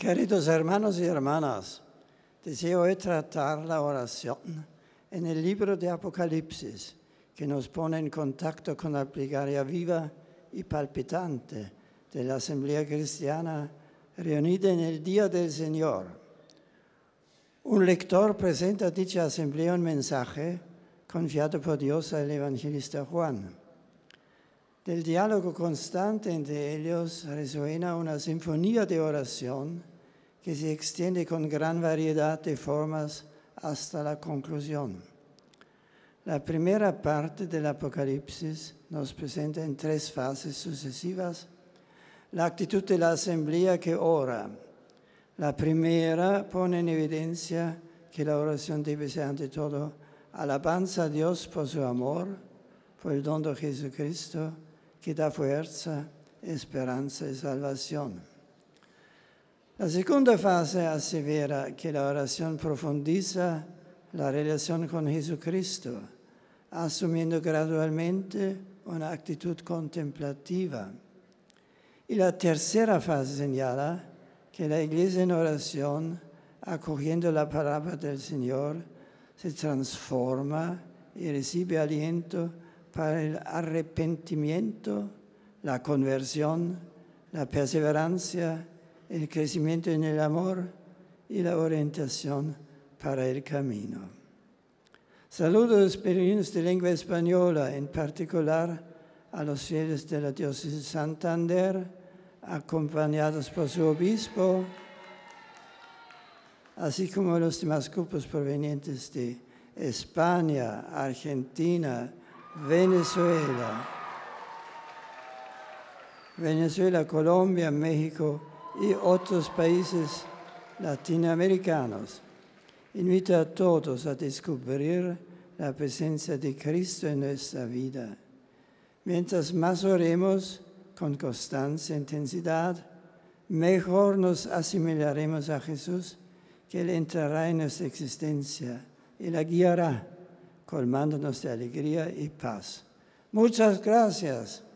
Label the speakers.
Speaker 1: Queridos hermanos y hermanas, deseo hoy tratar la oración en el libro de Apocalipsis, que nos pone en contacto con la plegaria viva y palpitante de la Asamblea Cristiana reunida en el Día del Señor. Un lector presenta a dicha asamblea un mensaje confiado por Dios al evangelista Juan. Del diálogo constante entre ellos resuena una sinfonía de oración que se extiende con gran variedad de formas hasta la conclusión. La primera parte del Apocalipsis nos presenta en tres fases sucesivas la actitud de la asamblea que ora. La primera pone en evidencia que la oración debe ser ante todo alabanza a Dios por su amor, por el don de Jesucristo, que da fuerza, esperanza y salvación. La segunda fase asevera que la oración profundiza la relación con Jesucristo, asumiendo gradualmente una actitud contemplativa. Y la tercera fase señala que la iglesia en oración, acogiendo la palabra del Señor, se transforma y recibe aliento para el arrepentimiento, la conversión, la perseverancia, el crecimiento en el amor y la orientación para el camino. Saludo a los peregrinos de lengua española, en particular a los fieles de la diócesis de Santander, acompañados por su obispo, así como a los demás grupos provenientes de España, Argentina, Venezuela, Venezuela, Colombia, México, y otros países latinoamericanos. Invito a todos a descubrir la presencia de Cristo en nuestra vida. Mientras más oremos con constancia e intensidad, mejor nos asimilaremos a Jesús, que Él entrará en nuestra existencia y la guiará, colmándonos de alegría y paz. Muchas gracias.